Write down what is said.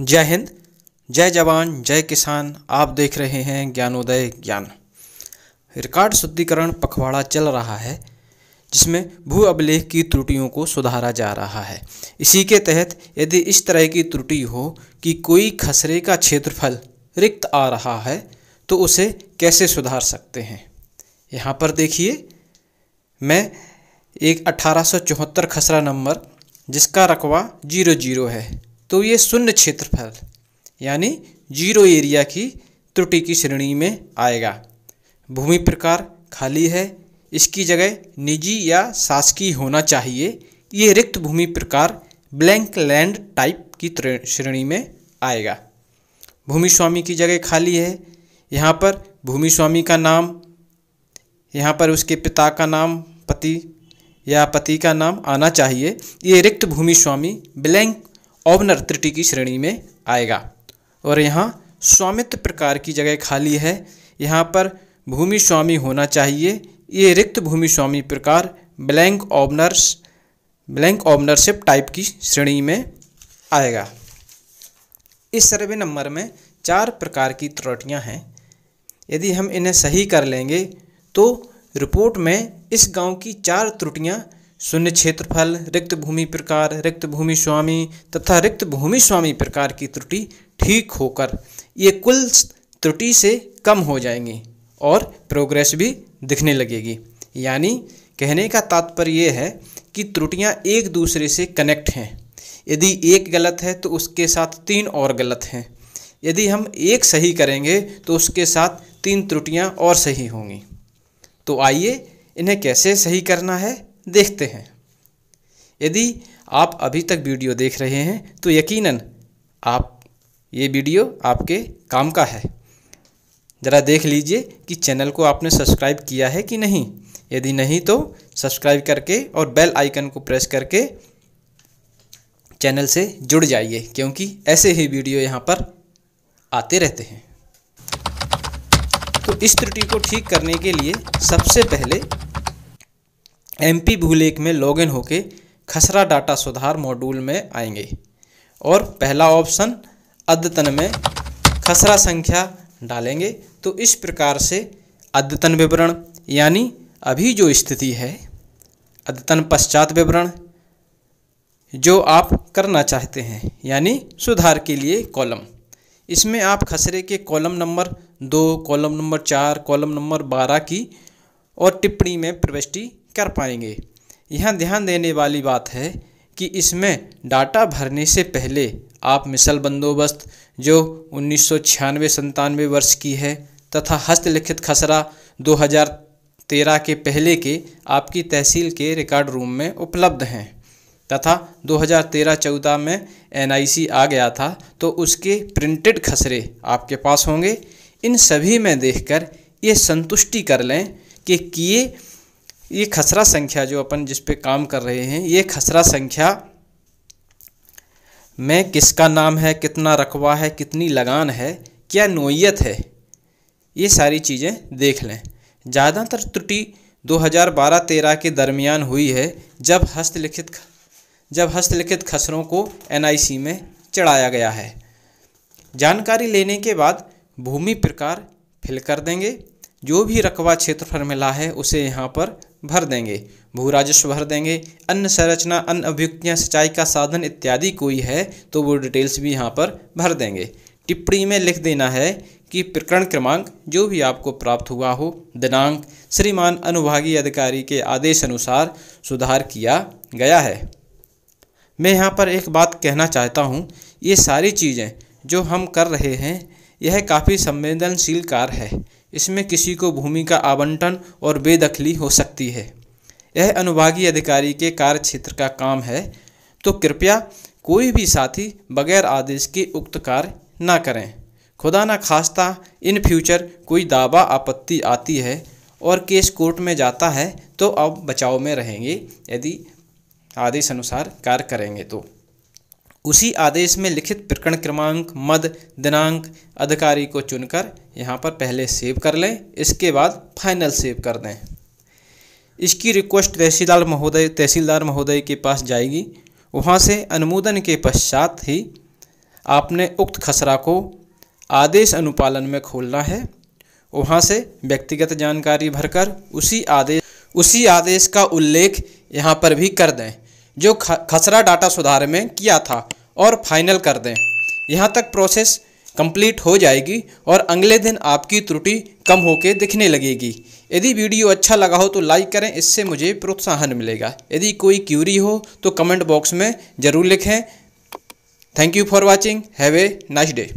जय हिंद जय जवान जय किसान आप देख रहे हैं ज्ञानोदय ज्ञान रिकॉर्ड शुद्धिकरण पखवाड़ा चल रहा है जिसमें भू अभिलेख की त्रुटियों को सुधारा जा रहा है इसी के तहत यदि इस तरह की त्रुटि हो कि कोई खसरे का क्षेत्रफल रिक्त आ रहा है तो उसे कैसे सुधार सकते हैं यहाँ पर देखिए मैं एक अठारह खसरा नंबर जिसका रकबा जीरो जीरो है तो ये शून्य क्षेत्रफल यानी जीरो एरिया की त्रुटि की श्रेणी में आएगा भूमि प्रकार खाली है इसकी जगह निजी या शासकीय होना चाहिए ये रिक्त भूमि प्रकार ब्लैंक लैंड टाइप की श्रेणी में आएगा भूमि स्वामी की जगह खाली है यहाँ पर भूमि स्वामी का नाम यहाँ पर उसके पिता का नाम पति या पति का नाम आना चाहिए ये रिक्त भूमि स्वामी ब्लैंक औबनर त्रुटि की श्रेणी में आएगा और यहाँ स्वामित्व प्रकार की जगह खाली है यहाँ पर भूमि स्वामी होना चाहिए ये रिक्त भूमि स्वामी प्रकार blank owners blank ownership type की श्रेणी में आएगा इस सर्वे नंबर में चार प्रकार की त्रुटियाँ हैं यदि हम इन्हें सही कर लेंगे तो रिपोर्ट में इस गांव की चार त्रुटियाँ शून्य क्षेत्रफल रिक्त भूमि प्रकार रिक्त भूमि स्वामी तथा रिक्त भूमि स्वामी प्रकार की त्रुटि ठीक होकर ये कुल त्रुटि से कम हो जाएंगी और प्रोग्रेस भी दिखने लगेगी यानी कहने का तात्पर्य ये है कि त्रुटियां एक दूसरे से कनेक्ट हैं यदि एक गलत है तो उसके साथ तीन और गलत हैं यदि हम एक सही करेंगे तो उसके साथ तीन त्रुटियां और सही होंगी तो आइए इन्हें कैसे सही करना है देखते हैं यदि आप अभी तक वीडियो देख रहे हैं तो यकीनन आप ये वीडियो आपके काम का है ज़रा देख लीजिए कि चैनल को आपने सब्सक्राइब किया है कि नहीं यदि नहीं तो सब्सक्राइब करके और बेल आइकन को प्रेस करके चैनल से जुड़ जाइए क्योंकि ऐसे ही वीडियो यहाँ पर आते रहते हैं तो इस त्रुटि को ठीक करने के लिए सबसे पहले एम पी भूलेख में लॉगिन होके खसरा डाटा सुधार मॉड्यूल में आएंगे और पहला ऑप्शन अद्यतन में खसरा संख्या डालेंगे तो इस प्रकार से अद्यतन विवरण यानी अभी जो स्थिति है अद्यतन पश्चात विवरण जो आप करना चाहते हैं यानी सुधार के लिए कॉलम इसमें आप खसरे के कॉलम नंबर दो कॉलम नंबर चार कॉलम नंबर बारह की और टिप्पणी में प्रविष्टि कर पाएंगे यहाँ ध्यान देने वाली बात है कि इसमें डाटा भरने से पहले आप मिसल बंदोबस्त जो उन्नीस सौ छियानवे वर्ष की है तथा हस्तलिखित खसरा 2013 के पहले के आपकी तहसील के रिकॉर्ड रूम में उपलब्ध हैं तथा 2013-14 में एनआईसी आ गया था तो उसके प्रिंटेड खसरे आपके पास होंगे इन सभी में देखकर ये संतुष्टि कर लें कि किए ये खसरा संख्या जो अपन जिस पे काम कर रहे हैं ये खसरा संख्या में किसका नाम है कितना रकबा है कितनी लगान है क्या नोयत है ये सारी चीज़ें देख लें ज़्यादातर त्रुटि 2012-13 के दरमियान हुई है जब हस्तलिखित जब हस्तलिखित खसरों को एनआईसी में चढ़ाया गया है जानकारी लेने के बाद भूमि प्रकार फिल कर देंगे जो भी रकबा क्षेत्रफल मिला है उसे यहाँ पर भर देंगे भू राजस्व भर देंगे अन्य संरचना अन्य अभियुक्तियाँ सिंचाई का साधन इत्यादि कोई है तो वो डिटेल्स भी यहाँ पर भर देंगे टिप्पणी में लिख देना है कि प्रकरण क्रमांक जो भी आपको प्राप्त हुआ हो दिनांक श्रीमान अनुभागीय अधिकारी के आदेश अनुसार सुधार किया गया है मैं यहाँ पर एक बात कहना चाहता हूँ ये सारी चीज़ें जो हम कर रहे हैं यह काफ़ी संवेदनशील कार्य है इसमें किसी को भूमि का आवंटन और बेदखली हो सकती है यह अनुभागीय अधिकारी के कार्य क्षेत्र का काम है तो कृपया कोई भी साथी बगैर आदेश के उक्त कार्य ना करें खुदा न खास्ता इन फ्यूचर कोई दावा आपत्ति आती है और केस कोर्ट में जाता है तो अब बचाव में रहेंगे यदि आदेश अनुसार कार्य करेंगे तो उसी आदेश में लिखित प्रकरण क्रमांक मद दिनांक अधिकारी को चुनकर यहाँ पर पहले सेव कर लें इसके बाद फाइनल सेव कर दें इसकी रिक्वेस्ट तहसीलदार महोदय तहसीलदार महोदय के पास जाएगी वहाँ से अनुमोदन के पश्चात ही आपने उक्त खसरा को आदेश अनुपालन में खोलना है वहाँ से व्यक्तिगत जानकारी भरकर उसी आदेश उसी आदेश का उल्लेख यहाँ पर भी कर दें जो खसरा डाटा सुधार में किया था और फाइनल कर दें यहाँ तक प्रोसेस कंप्लीट हो जाएगी और अगले दिन आपकी त्रुटि कम होकर दिखने लगेगी यदि वीडियो अच्छा लगा हो तो लाइक करें इससे मुझे प्रोत्साहन मिलेगा यदि कोई क्यूरी हो तो कमेंट बॉक्स में ज़रूर लिखें thank you for watching have a nice day